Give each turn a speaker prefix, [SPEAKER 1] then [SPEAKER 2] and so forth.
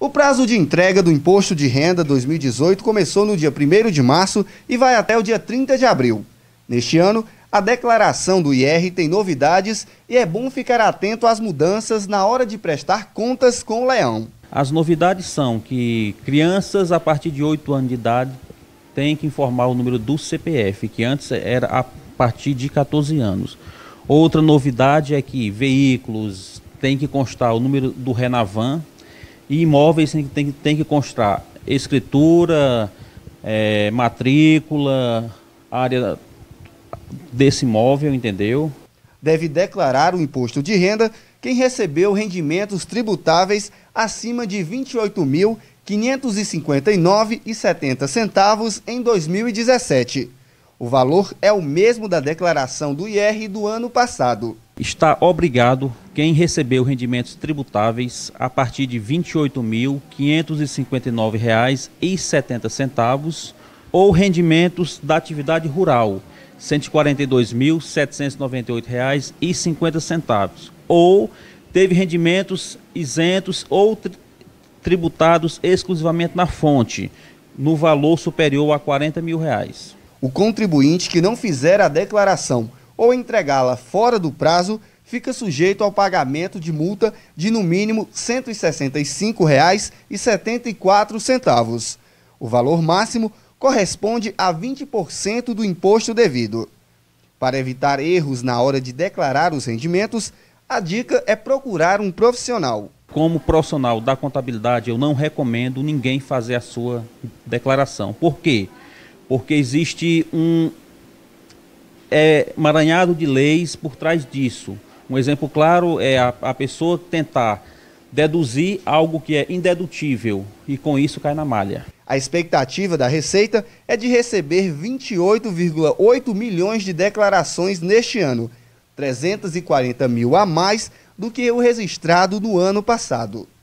[SPEAKER 1] O prazo de entrega do Imposto de Renda 2018 começou no dia 1 de março e vai até o dia 30 de abril. Neste ano, a declaração do IR tem novidades e é bom ficar atento às mudanças na hora de prestar
[SPEAKER 2] contas com o leão. As novidades são que crianças a partir de 8 anos de idade têm que informar o número do CPF, que antes era a partir de 14 anos. Outra novidade é que veículos têm que constar o número do Renavan, e imóveis tem, tem, tem que constar escritura, é, matrícula, área desse imóvel, entendeu?
[SPEAKER 1] Deve declarar o imposto de renda quem recebeu rendimentos tributáveis acima de R$ 28.559,70 em 2017. O valor é o mesmo da declaração do IR do ano passado.
[SPEAKER 2] Está obrigado quem recebeu rendimentos tributáveis a partir de R$ 28.559,70 ou rendimentos da atividade rural, R$ 142.798,50, ou teve rendimentos isentos ou tri tributados exclusivamente na fonte, no valor superior a R$ 40 mil. Reais.
[SPEAKER 1] O contribuinte que não fizer a declaração ou entregá-la fora do prazo fica sujeito ao pagamento de multa de no mínimo R$ 165,74. O valor máximo corresponde a 20% do imposto devido. Para evitar erros na hora de declarar os
[SPEAKER 2] rendimentos, a dica é procurar um profissional. Como profissional da contabilidade, eu não recomendo ninguém fazer a sua declaração. Por quê? Porque porque existe um é, maranhado de leis por trás disso. Um exemplo claro é a, a pessoa tentar deduzir algo que é indedutível e com isso cai na malha.
[SPEAKER 1] A expectativa da Receita é de receber 28,8 milhões de declarações neste ano, 340 mil a mais do que o registrado no ano passado.